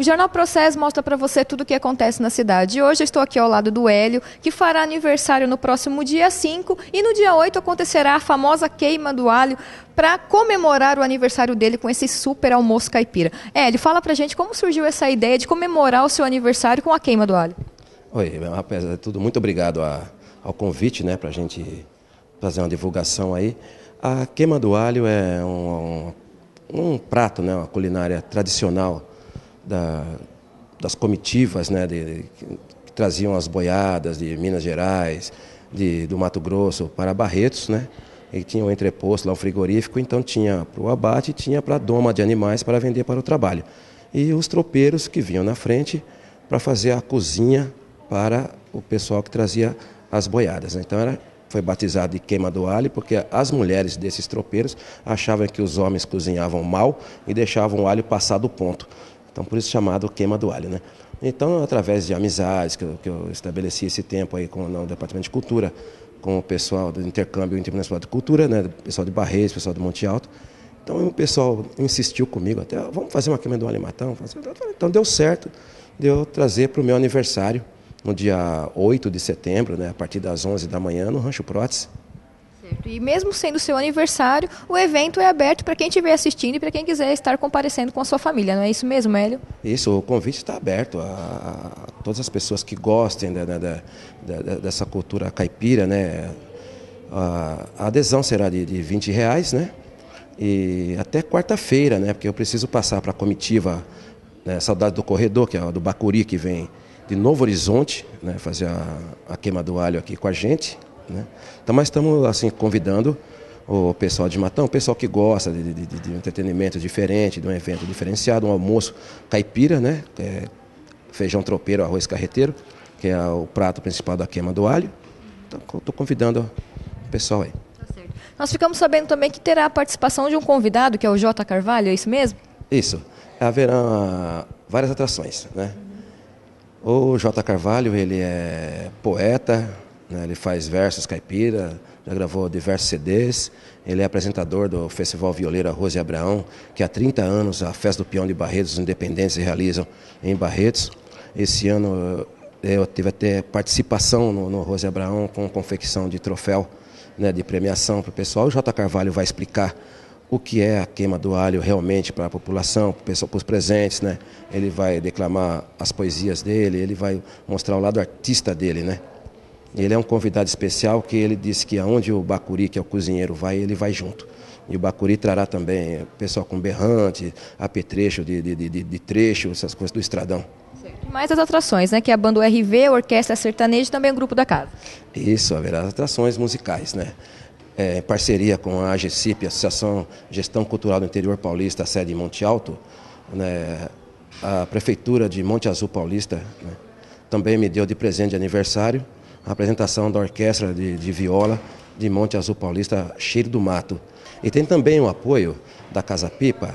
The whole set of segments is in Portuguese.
O Jornal Processo mostra para você tudo o que acontece na cidade. hoje eu estou aqui ao lado do Hélio, que fará aniversário no próximo dia 5 e no dia 8 acontecerá a famosa queima do alho para comemorar o aniversário dele com esse super almoço caipira. Hélio, fala para gente como surgiu essa ideia de comemorar o seu aniversário com a queima do alho. Oi, rapaz, é tudo muito obrigado a, ao convite, né, a gente fazer uma divulgação aí. A queima do alho é um, um, um prato, né, uma culinária tradicional da, das comitivas né, de, que traziam as boiadas de Minas Gerais, de, do Mato Grosso para Barretos, né? E tinha um entreposto lá, um frigorífico, então tinha para o abate e tinha para a doma de animais para vender para o trabalho. E os tropeiros que vinham na frente para fazer a cozinha para o pessoal que trazia as boiadas. Né. Então era, foi batizado de queima do alho, porque as mulheres desses tropeiros achavam que os homens cozinhavam mal e deixavam o alho passar do ponto. Então, por isso chamado queima do alho, né? Então, através de amizades que eu, que eu estabeleci esse tempo aí com o Departamento de Cultura, com o pessoal do intercâmbio internacional de cultura, né? Pessoal de Barreiros, pessoal do Monte Alto. Então, o pessoal insistiu comigo até, vamos fazer uma queima do alho em Matão? Assim, tá, tá, então, deu certo de eu trazer para o meu aniversário, no dia 8 de setembro, né? A partir das 11 da manhã, no Rancho Prótese. Certo. E mesmo sendo seu aniversário, o evento é aberto para quem estiver assistindo e para quem quiser estar comparecendo com a sua família, não é isso mesmo, Hélio? Isso, o convite está aberto a, a todas as pessoas que gostem da, da, da, dessa cultura caipira, né? A, a adesão será de, de 20 reais, né? E até quarta-feira, né? Porque eu preciso passar para a comitiva né, Saudade do Corredor, que é a do Bacuri, que vem de Novo Horizonte, né? Fazer a, a queima do alho aqui com a gente. Né? Então, mas estamos assim convidando o pessoal de Matão, o pessoal que gosta de, de, de, entretenimento diferente, de um evento diferenciado, um almoço caipira, né? É, feijão tropeiro, arroz carreteiro, que é o prato principal da queima do alho. Então, estou convidando o pessoal aí. Tá Nós ficamos sabendo também que terá a participação de um convidado, que é o J. Carvalho, é isso mesmo? Isso. Haverá várias atrações, né? O J. Carvalho, ele é poeta, né? Ele faz versos caipira, já gravou diversos CDs. Ele é apresentador do Festival Violeira Rose Abraão, que há 30 anos a Festa do Peão de Barretos, os independentes realizam em Barretos. Esse ano eh, eu tive até participação no, no Rose Abraão com confecção de troféu né, de premiação para o pessoal. O J. Carvalho vai explicar o que é a queima do alho realmente para a população, para os presentes, né? Ele vai declamar as poesias dele, ele vai mostrar o lado artista dele, né? Ele é um convidado especial que ele disse que aonde o Bacuri, que é o cozinheiro, vai, ele vai junto. E o Bacuri trará também eh, pessoal com berrante, apetrecho de, de, de, de trecho, essas coisas do estradão. mais as atrações, né? Que é a banda RV, a Orquestra Sertaneja e também o Grupo da Casa. Isso, haverá atrações musicais, né? É, em parceria com a AGCIP, Associação Gestão Cultural do Interior Paulista, sede em Monte Alto, né? a Prefeitura de Monte Azul Paulista né? também me deu de presente de aniversário a apresentação da orquestra de, de viola de Monte Azul Paulista, Cheiro do Mato. E tem também o apoio da Casa Pipa,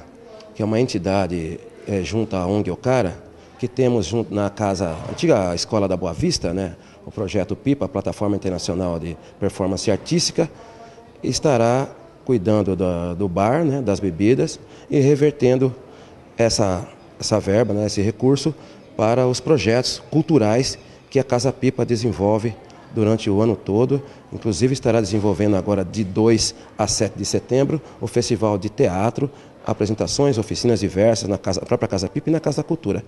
que é uma entidade é, junto à ONG Ocara, que temos junto na casa, antiga Escola da Boa Vista, né? o projeto PIPA, Plataforma Internacional de Performance Artística, estará cuidando do, do bar, né? das bebidas e revertendo essa, essa verba, né? esse recurso para os projetos culturais que a Casa Pipa desenvolve durante o ano todo. Inclusive, estará desenvolvendo agora de 2 a 7 de setembro o Festival de Teatro, apresentações, oficinas diversas na casa, própria Casa Pipa e na Casa da Cultura.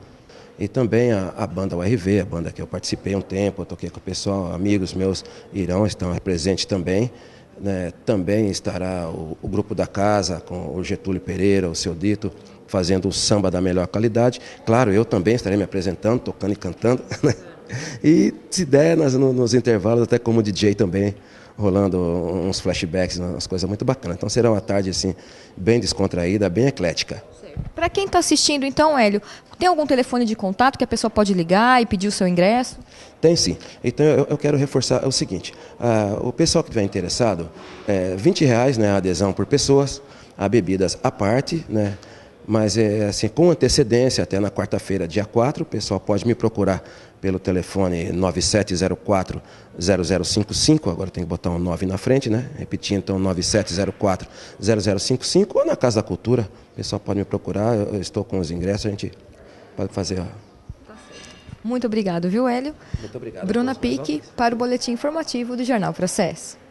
E também a, a, banda URV, a banda que eu participei um tempo, eu toquei com o pessoal, amigos meus irão, estão presentes também. Né? Também estará o, o, grupo da casa, com o Getúlio Pereira, o seu Dito, fazendo o samba da melhor qualidade. Claro, eu também estarei me apresentando, tocando e cantando. Né? E se der, nas, nos intervalos, até como DJ também, rolando uns flashbacks, umas coisas muito bacanas. Então será uma tarde assim, bem descontraída, bem eclética. Para quem está assistindo, então, Hélio, tem algum telefone de contato que a pessoa pode ligar e pedir o seu ingresso? Tem sim. Então eu, eu quero reforçar é o seguinte: o pessoal que estiver interessado, é, 20 reais né, a adesão por pessoas, a bebidas à parte, né? mas é assim, com antecedência, até na quarta-feira, dia 4, o pessoal pode me procurar pelo telefone 9704-0055, agora tem que botar um 9 na frente, né? Repetindo, então, 9704-0055, ou na Casa da Cultura, o pessoal pode me procurar, eu estou com os ingressos, a gente pode fazer... Tá Muito obrigado, viu, Hélio? Muito obrigado. Bruna Pique, para o Boletim Informativo do Jornal Processo.